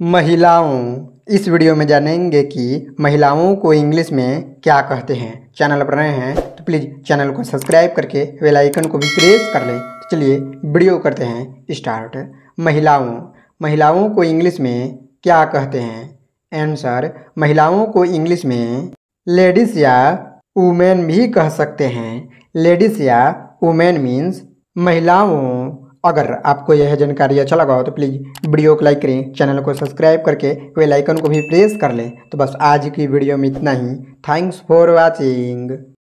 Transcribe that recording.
महिलाओं इस वीडियो में जानेंगे कि महिलाओं को इंग्लिश में क्या कहते हैं चैनल पर नए हैं तो प्लीज़ चैनल को सब्सक्राइब करके बेल आइकन को भी प्रेस कर लें तो चलिए वीडियो करते हैं स्टार्ट महिलाओं महिलाओं को इंग्लिश में क्या कहते हैं आंसर महिलाओं को इंग्लिश में लेडीज़ या वुमेन भी कह सकते हैं लेडीज़ या वुमेन मीन्स महिलाओं अगर आपको यह जानकारी अच्छा लगा हो तो प्लीज़ वीडियो को लाइक करें चैनल को सब्सक्राइब करके वे लाइकन को भी प्रेस कर लें तो बस आज की वीडियो में इतना ही थैंक्स फॉर वॉचिंग